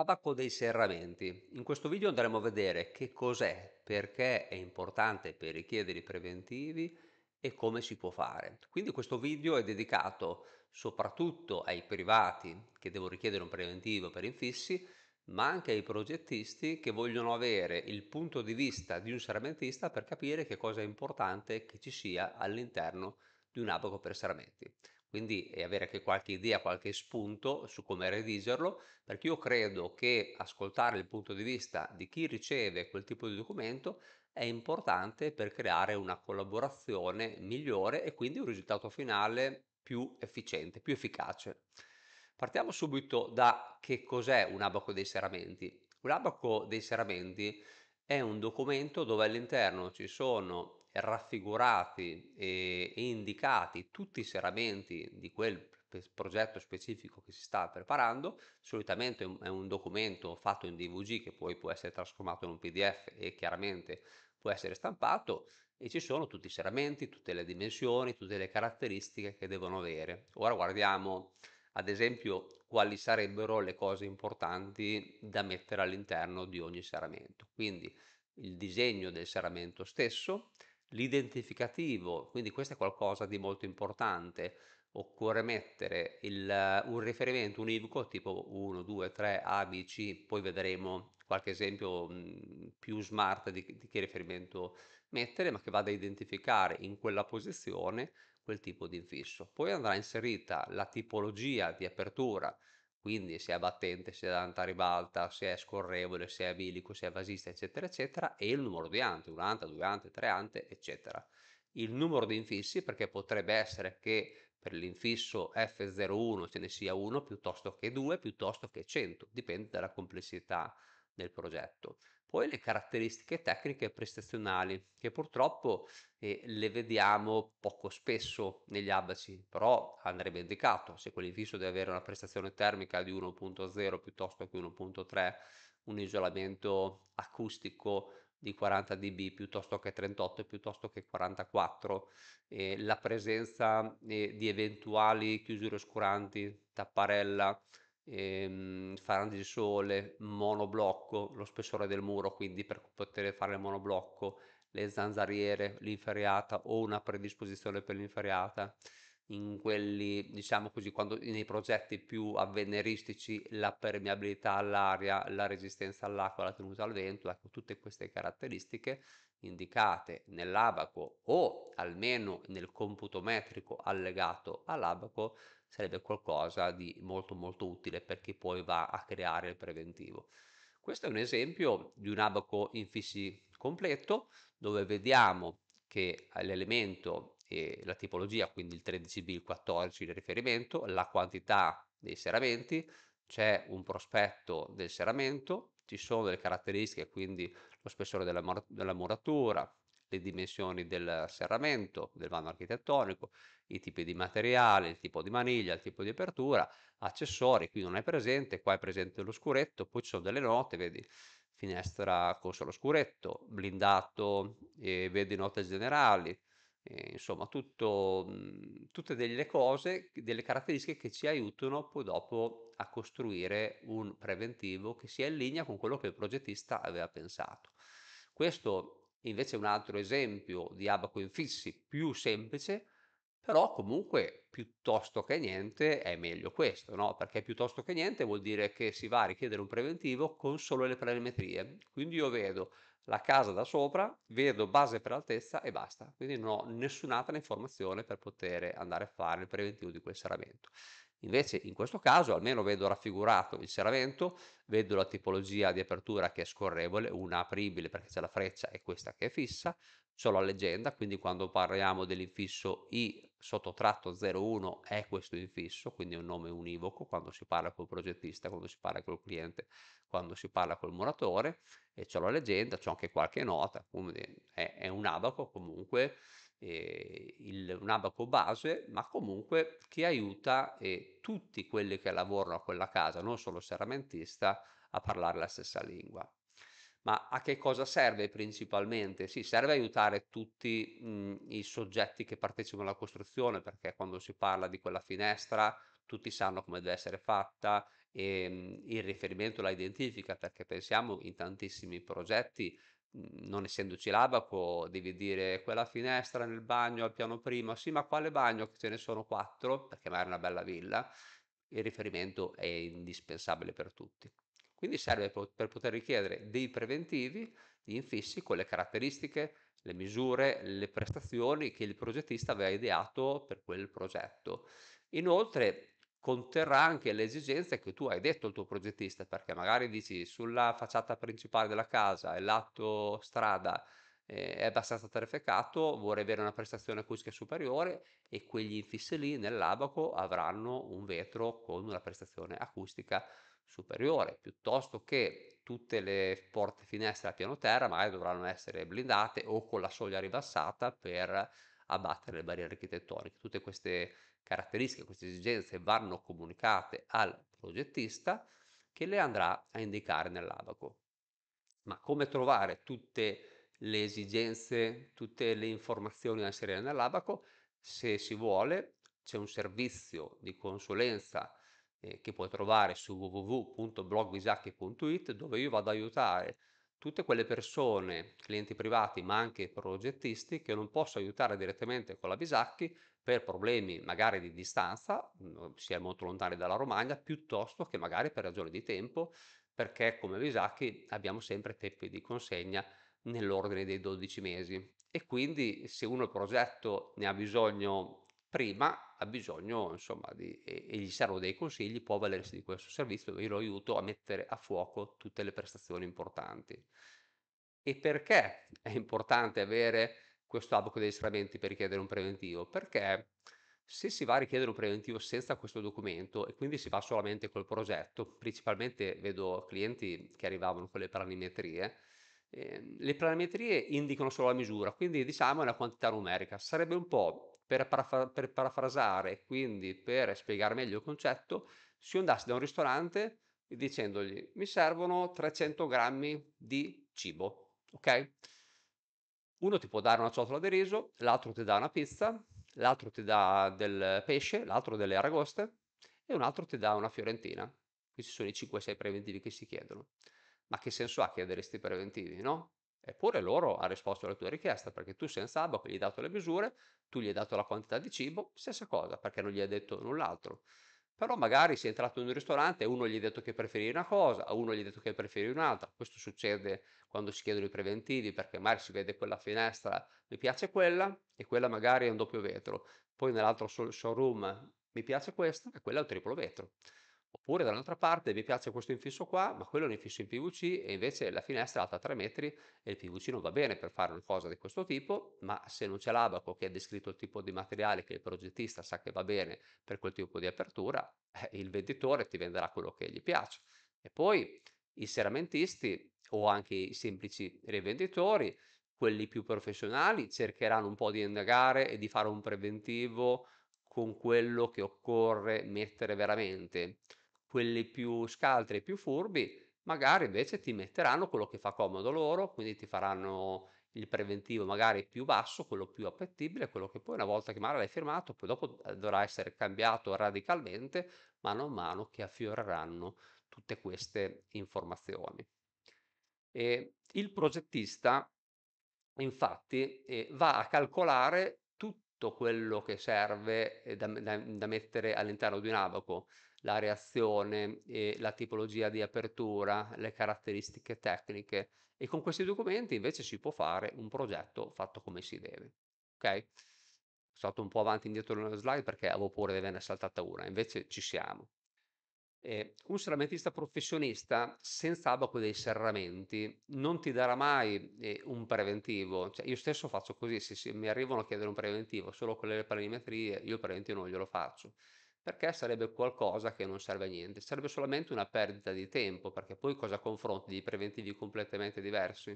Abacco dei serramenti. In questo video andremo a vedere che cos'è, perché è importante per richiedere i preventivi e come si può fare. Quindi questo video è dedicato soprattutto ai privati che devono richiedere un preventivo per infissi, ma anche ai progettisti che vogliono avere il punto di vista di un serramentista per capire che cosa è importante che ci sia all'interno di un abaco per serramenti quindi avere anche qualche idea, qualche spunto su come redigerlo, perché io credo che ascoltare il punto di vista di chi riceve quel tipo di documento è importante per creare una collaborazione migliore e quindi un risultato finale più efficiente, più efficace. Partiamo subito da che cos'è un abaco dei serramenti. Un abaco dei serramenti è un documento dove all'interno ci sono raffigurati e, e indicati tutti i serramenti di quel progetto specifico che si sta preparando, solitamente è un documento fatto in DVG che poi può essere trasformato in un PDF e chiaramente può essere stampato e ci sono tutti i serramenti, tutte le dimensioni, tutte le caratteristiche che devono avere. Ora guardiamo ad esempio quali sarebbero le cose importanti da mettere all'interno di ogni serramento. Quindi il disegno del serramento stesso, l'identificativo, quindi questo è qualcosa di molto importante. Occorre mettere il, un riferimento univoco tipo 1, 2, 3, A, B, C, poi vedremo qualche esempio mh, mm, più smart di, di che riferimento mettere, ma che vada a identificare in quella posizione quel tipo di infisso. Poi andrà inserita la tipologia di apertura quindi se è battente, se è ad ribalta, se è scorrevole, se è bilico, se è vasista, eccetera, eccetera, e il numero di ante, un ante, due ante, tre ante, eccetera. Il numero di infissi, perché potrebbe essere che per l'infisso F01 ce ne sia uno piuttosto che due, piuttosto che 100, dipende dalla complessità del progetto. Poi le caratteristiche tecniche e prestazionali, che purtroppo eh, le vediamo poco spesso negli abaci, però andrebbe indicato se quell'infisso deve avere una prestazione termica di 1.0 piuttosto che 1.3, un isolamento acustico di 40 dB piuttosto che 38 piuttosto che 44 eh, la presenza eh, di eventuali chiusure oscuranti tapparella ehm, faranno di sole, monoblocco, lo spessore del muro, quindi per poter fare il monoblocco, le zanzariere, l'inferiata o una predisposizione per l'inferiata. In quelli, diciamo così, quando, nei progetti più avveniristici, la permeabilità all'aria, la resistenza all'acqua, la tenuta al vento, ecco, tutte queste caratteristiche indicate nell'abaco o almeno nel computo metrico allegato all'abaco sarebbe qualcosa di molto molto utile per chi poi va a creare il preventivo. Questo è un esempio di un abaco infissi completo dove vediamo che l'elemento e la tipologia, quindi il 13B, il 14 di riferimento, la quantità dei seramenti, c'è un prospetto del seramento, ci sono delle caratteristiche, quindi lo spessore della, mur- della muratura, le dimensioni del serramento, del vano architettonico, i tipi di materiale, il tipo di maniglia, il tipo di apertura, accessori, qui non è presente, qua è presente lo scuretto, poi ci sono delle note, vedi, finestra con solo scuretto, blindato, e vedi note generali, Ehm, insomma tutto mhmm, tutte delle cose delle caratteristiche che ci aiutano poi dopo a costruire un preventivo che sia in linea con quello che il progettista aveva pensato. Questo invece è un altro esempio di abaco infissi più semplice, però comunque piuttosto che niente è meglio questo, no? Perché piuttosto che niente vuol dire che si va a richiedere un preventivo con solo le planimetrie. Quindi io vedo la casa da sopra, vedo base per altezza e basta. Quindi non ho nessun'altra informazione per poter andare a fare il preventivo di quel serramento. Invece in questo caso almeno vedo raffigurato il serramento, vedo la tipologia di apertura che è scorrevole, una apribile perché c'è la freccia e questa che è fissa, c'ho la leggenda, quindi quando parliamo dell'infisso I sottotratto 01 è questo infisso, quindi è un nome univoco quando si parla col progettista, quando si parla col cliente, quando si parla col muratore e c'è la leggenda, c'è anche qualche nota, è, un abaco comunque, eh, un abaco base, ma comunque che aiuta tutti quelli che lavorano a quella casa, non solo il serramentista, a parlare la stessa lingua. Ma a che cosa serve principalmente? Sì, serve aiutare tutti mh, mhmm, i soggetti che partecipano alla costruzione, perché quando si parla di quella finestra, tutti sanno come deve essere fatta e ehm, mh, il riferimento la identifica, perché pensiamo in tantissimi progetti, mh, mhmm, non essendoci l'abaco, devi dire quella finestra nel bagno al piano primo, sì, ma quale bagno? Che ce ne sono quattro, perché magari è una bella villa. Il riferimento è indispensabile per tutti. Quindi serve per poter richiedere dei preventivi, di infissi con le caratteristiche, le misure, le prestazioni che il progettista aveva ideato per quel progetto. Inoltre conterrà anche le esigenze che tu hai detto al tuo progettista, perché magari dici sulla facciata principale della casa il lato strada eh, è abbastanza terrificato, vorrei avere una prestazione acustica superiore e quegli infissi lì nell'abaco avranno un vetro con una prestazione acustica superiore superiore, piuttosto che tutte le porte finestre a piano terra magari dovranno essere blindate o con la soglia ribassata per abbattere le barriere architettoniche. Tutte queste caratteristiche, queste esigenze vanno comunicate al progettista che le andrà a indicare nell'abaco. Ma come trovare tutte le esigenze, tutte le informazioni da inserire nell'abaco? Se si vuole, c'è un servizio di consulenza eh, che puoi trovare su www.blogisacche.it dove io vado ad aiutare tutte quelle persone, clienti privati ma anche progettisti che non posso aiutare direttamente con la Bisacchi per problemi magari di distanza, mm, si molto lontani dalla Romagna, piuttosto che magari per ragioni di tempo, perché come Bisacchi abbiamo sempre tempi di consegna nell'ordine dei 12 mesi e quindi se uno il progetto ne ha bisogno prima ha bisogno insomma di, e, e, gli servono dei consigli può valersi di questo servizio dove io lo aiuto a mettere a fuoco tutte le prestazioni importanti. E perché è importante avere questo albo degli strumenti per richiedere un preventivo? Perché se si va a richiedere un preventivo senza questo documento e quindi si va solamente col progetto, principalmente vedo clienti che arrivavano con le planimetrie, eh, le planimetrie indicano solo la misura, quindi diciamo è una quantità numerica. Sarebbe un po' per, parafra- per, parafrasare, quindi per spiegare meglio il concetto, si andassi da un ristorante dicendogli mi servono 300 grammi di cibo, ok? Uno ti può dare una ciotola di riso, l'altro ti dà una pizza, l'altro ti dà del pesce, l'altro delle aragoste e un altro ti dà una fiorentina. Questi sono i 5-6 preventivi che si chiedono. Ma che senso ha chiedere questi preventivi, no? Eppure loro hanno risposto alla tua richiesta perché tu sei in sabato, gli hai dato le misure, tu gli hai dato la quantità di cibo, stessa cosa perché non gli hai detto null'altro. Però magari sei entrato in un ristorante e uno gli ha detto che preferivi una cosa, a uno gli ha detto che preferivi un'altra. Questo succede quando si chiedono i preventivi perché magari si vede quella finestra, mi piace quella e quella magari è un doppio vetro. Poi nell'altro showroom mi piace questa e quella è un triplo vetro. Oppure dall'altra parte vi piace questo infisso qua, ma quello è un infisso in PVC e invece la finestra è alta 3 metri e il PVC non va bene per fare una cosa di questo tipo, ma se non c'è l'abaco che ha descritto il tipo di materiale che il progettista sa che va bene per quel tipo di apertura, eh, il venditore ti venderà quello che gli piace. E poi i seramentisti o anche i semplici rivenditori, quelli più professionali, cercheranno un po' di indagare e di fare un preventivo con quello che occorre mettere veramente quelli più scaltri e più furbi magari invece ti metteranno quello che fa comodo loro, quindi ti faranno il preventivo magari più basso, quello più appetibile, quello che poi una volta che magari l'hai firmato, poi dopo eh, dovrà essere cambiato radicalmente, mano a mano che affioreranno tutte queste informazioni. E il progettista infatti eh, va a calcolare tutto quello che serve eh, da, da, da mettere all'interno di un abaco, la reazione e la tipologia di apertura, le caratteristiche tecniche e con questi documenti invece si può fare un progetto fatto come si deve. Ok? Sono stato un po' avanti e indietro nella slide perché avevo pure di averne saltata una, invece ci siamo. Eh, un serramentista professionista senza abaco dei serramenti non ti darà mai eh, un preventivo. Cioè, io stesso faccio così, se, se, mi arrivano a chiedere un preventivo solo con le planimetrie, io il preventivo non glielo faccio perché sarebbe qualcosa che non serve a niente, sarebbe solamente una perdita di tempo, perché poi cosa confronti di preventivi completamente diversi?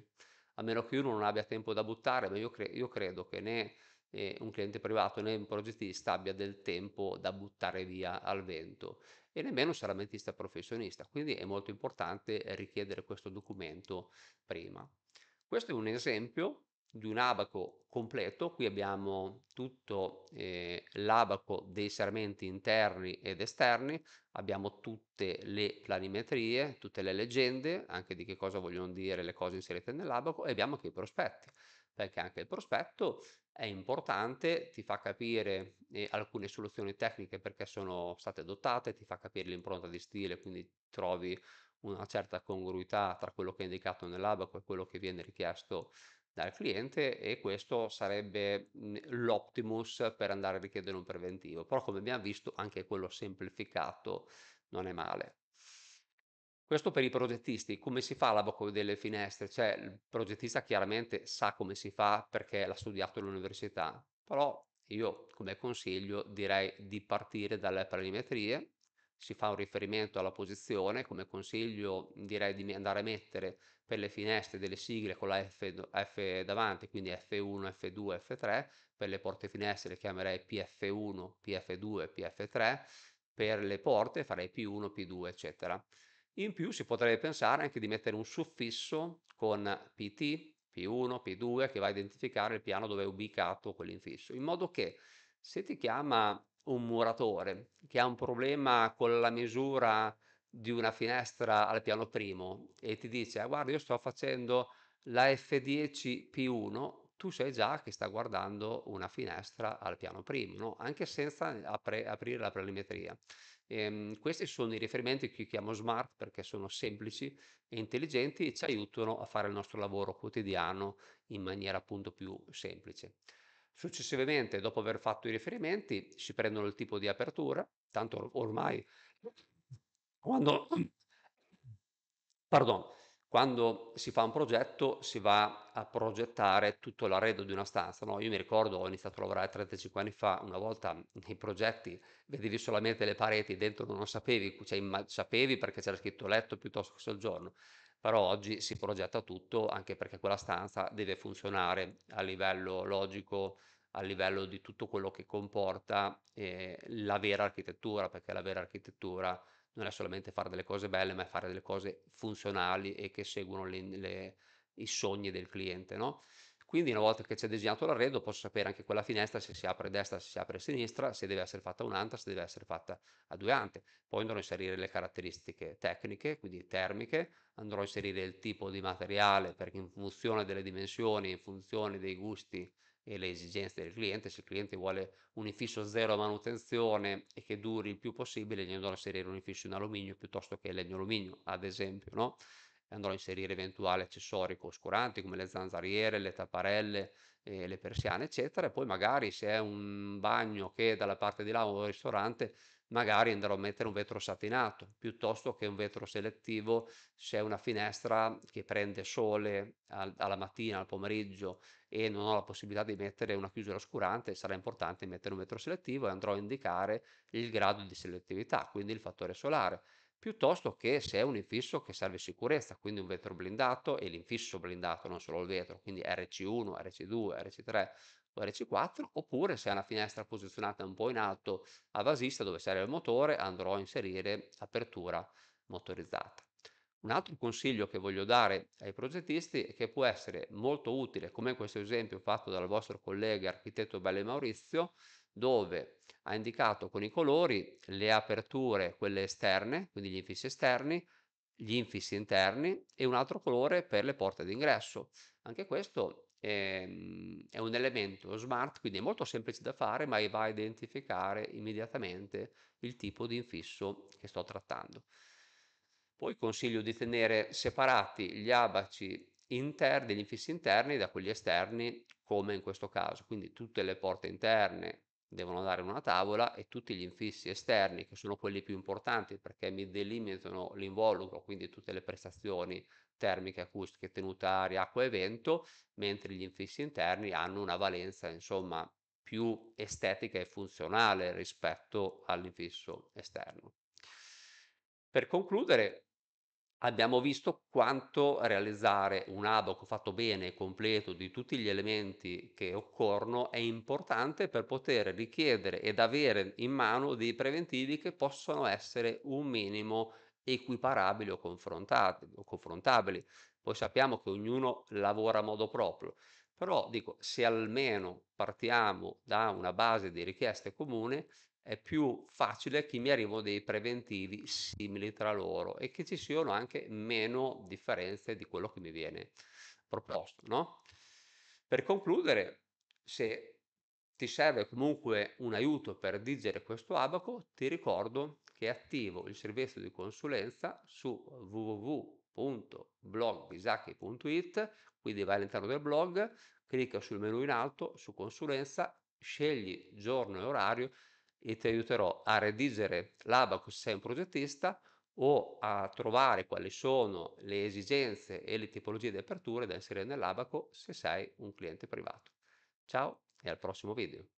A meno che uno non abbia tempo da buttare, ma io, cre- io credo che né eh, un cliente privato né un progettista abbia del tempo da buttare via al vento e nemmeno un salamentista professionista, quindi è molto importante richiedere questo documento prima. Questo è un esempio di un abaco completo, qui abbiamo tutto eh, l'abaco dei sermenti interni ed esterni, abbiamo tutte le planimetrie, tutte le leggende, anche di che cosa vogliono dire le cose inserite nell'abaco e abbiamo anche i prospetti, perché anche il prospetto è importante, ti fa capire eh, alcune soluzioni tecniche perché sono state adottate, ti fa capire l'impronta di stile, quindi trovi una certa congruità tra quello che è indicato nell'abaco e quello che viene richiesto dal cliente e questo sarebbe mhmm, l'optimus per andare a richiedere un preventivo. Però come abbiamo visto anche quello semplificato non è male. Questo per i progettisti, come si fa la bocca delle finestre? Cioè il progettista chiaramente sa come si fa perché l'ha studiato all'università, però io come consiglio direi di partire dalle planimetrie si fa un riferimento alla posizione, come consiglio direi di andare a mettere per le finestre delle sigle con la F, F davanti, quindi F1, F2, F3, per le porte finestre le chiamerei PF1, PF2, PF3, per le porte farei P1, P2, eccetera. In più si potrebbe pensare anche di mettere un suffisso con PT, P1, P2 che va a identificare il piano dove è ubicato quell'infisso, in modo che se ti chiama un muratore che ha un problema con la misura di una finestra al piano primo e ti dice ah, guarda io sto facendo la F10 P1 tu sai già che sta guardando una finestra al piano primo no? anche senza apre, aprire la prelimetria ehm, questi sono i riferimenti che io chiamo smart perché sono semplici e intelligenti e ci aiutano a fare il nostro lavoro quotidiano in maniera appunto più semplice Successivamente, dopo aver fatto i riferimenti, si prendono il tipo di apertura, tanto ormai quando, pardon, quando si fa un progetto si va a progettare tutto l'arredo di una stanza. No? Io mi ricordo, ho iniziato a lavorare 35 anni fa, una volta nei progetti vedevi solamente le pareti, dentro non sapevi, cioè, sapevi perché c'era scritto letto piuttosto che soggiorno però oggi si progetta tutto anche perché quella stanza deve funzionare a livello logico, a livello di tutto quello che comporta eh, la vera architettura, perché la vera architettura non è solamente fare delle cose belle, ma è fare delle cose funzionali e che seguono le, le, i sogni del cliente, no? Quindi una volta che c'è designato l'arredo posso sapere anche quella finestra se si apre a destra, se si apre a sinistra, se deve essere fatta un'anta, se deve essere fatta a due ante. Poi andrò a inserire le caratteristiche tecniche, quindi termiche, andrò a inserire il tipo di materiale perché in funzione delle dimensioni, in funzione dei gusti e le esigenze del cliente, se il cliente vuole un infisso zero manutenzione e che duri il più possibile, gli andrò a inserire un infisso in alluminio piuttosto che in legno alluminio, ad esempio, no? e andrò a inserire eventuali accessori oscuranti come le zanzariere, le tapparelle, eh, le persiane eccetera e poi magari se è un bagno che dalla parte di là o un ristorante magari andrò a mettere un vetro satinato piuttosto che un vetro selettivo se è una finestra che prende sole al, alla mattina, al pomeriggio e non ho la possibilità di mettere una chiusura oscurante sarà importante mettere un vetro selettivo e andrò a indicare il grado di selettività quindi il fattore solare piuttosto che se è un infisso che serve sicurezza, quindi un vetro blindato e l'infisso blindato, non solo il vetro, quindi RC1, RC2, RC3 o RC4, oppure se è una finestra posizionata un po' in alto a vasista dove serve il motore, andrò a inserire apertura motorizzata. Un altro consiglio che voglio dare ai progettisti è che può essere molto utile, come questo esempio fatto dal vostro collega architetto Belle Maurizio, dove ha indicato con i colori le aperture, quelle esterne, quindi gli infissi esterni, gli infissi interni e un altro colore per le porte d'ingresso. Anche questo è, ehm, è un elemento smart, quindi è molto semplice da fare, ma va a identificare immediatamente il tipo di infisso che sto trattando. Poi consiglio di tenere separati gli abaci interni, degli infissi interni da quelli esterni, come in questo caso. Quindi tutte le porte interne, devono dare una tavola e tutti gli infissi esterni, che sono quelli più importanti perché mi delimitano l'involucro, quindi tutte le prestazioni termiche, acustiche, tenuta aria, acqua e vento, mentre gli infissi interni hanno una valenza, insomma, più estetica e funzionale rispetto all'infisso esterno. Per concludere, abbiamo visto quanto realizzare un ABOC fatto bene e completo di tutti gli elementi che occorrono è importante per poter richiedere ed avere in mano dei preventivi che possono essere un minimo equiparabili o, o confrontabili. Poi sappiamo che ognuno lavora a modo proprio, però dico, se almeno partiamo da una base di richieste comune, è più facile che mi arrivino dei preventivi simili tra loro e che ci siano anche meno differenze di quello che mi viene proposto. No? Per concludere, se ti serve comunque un aiuto per digere questo abaco, ti ricordo che attivo il servizio di consulenza su www.blogbisacchi.it, quindi vai all'interno del blog, clicca sul menu in alto su consulenza, scegli giorno e orario e ti aiuterò a redigere l'abaco se sei un progettista o a trovare quali sono le esigenze e le tipologie di aperture da inserire nell'abaco se sei un cliente privato. Ciao e al prossimo video.